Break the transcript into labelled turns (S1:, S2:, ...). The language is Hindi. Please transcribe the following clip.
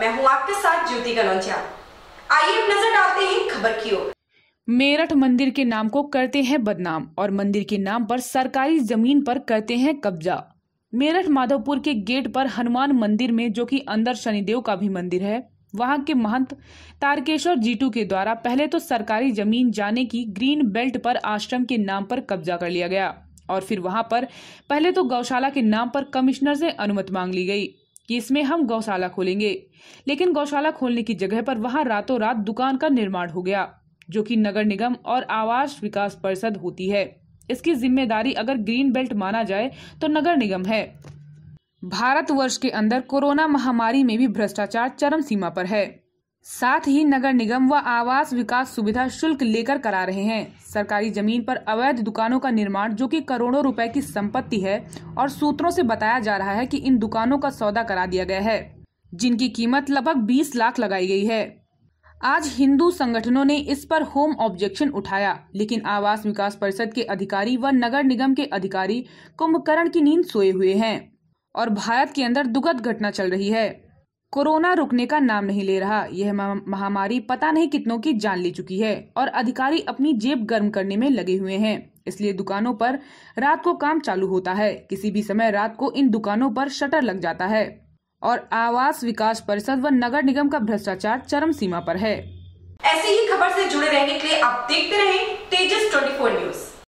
S1: मैं हूं आपके साथ ज्योति गनौजिया आइए नजर डालते हैं खबर की ओर
S2: मेरठ मंदिर के नाम को करते हैं बदनाम और मंदिर के नाम पर सरकारी जमीन पर करते हैं कब्जा मेरठ माधवपुर के गेट पर हनुमान मंदिर में जो कि अंदर शनिदेव का भी मंदिर है वहां के महंत तारकेश्वर जीटू के द्वारा पहले तो सरकारी जमीन जाने की ग्रीन बेल्ट पर आश्रम के नाम पर कब्जा कर लिया गया और फिर वहां पर पहले तो गौशाला के नाम पर कमिश्नर से अनुमति मांग ली गई कि इसमें हम गौशाला खोलेंगे लेकिन गौशाला खोलने की जगह पर वहां रातों रात दुकान का निर्माण हो गया जो कि नगर निगम और आवास विकास परिषद होती है इसकी जिम्मेदारी अगर ग्रीन बेल्ट माना जाए तो नगर निगम है भारत वर्ष के अंदर कोरोना महामारी में भी भ्रष्टाचार चरम सीमा पर है साथ ही नगर निगम व आवास विकास सुविधा शुल्क लेकर करा रहे हैं सरकारी जमीन पर अवैध दुकानों का निर्माण जो कि करोड़ों रुपए की संपत्ति है और सूत्रों से बताया जा रहा है कि इन दुकानों का सौदा करा दिया गया है जिनकी कीमत लगभग 20 लाख लगाई गई है आज हिंदू संगठनों ने इस पर होम ऑब्जेक्शन उठाया लेकिन आवास विकास परिषद के अधिकारी व नगर निगम के अधिकारी कुंभकर्ण की नींद सोए हुए हैं और भारत के अंदर दुखद घटना चल रही है कोरोना रुकने का नाम नहीं ले रहा यह महामारी पता नहीं कितनों की जान ले चुकी है और अधिकारी अपनी जेब गर्म करने में लगे हुए हैं इसलिए दुकानों पर रात को काम चालू होता है किसी भी समय रात को इन दुकानों पर शटर लग जाता है और आवास विकास परिषद व नगर निगम का भ्रष्टाचार चरम सीमा पर है ऐसी ही खबर से जुड़े रहने के लिए आप देखते रहे तेजस 24 न्यूज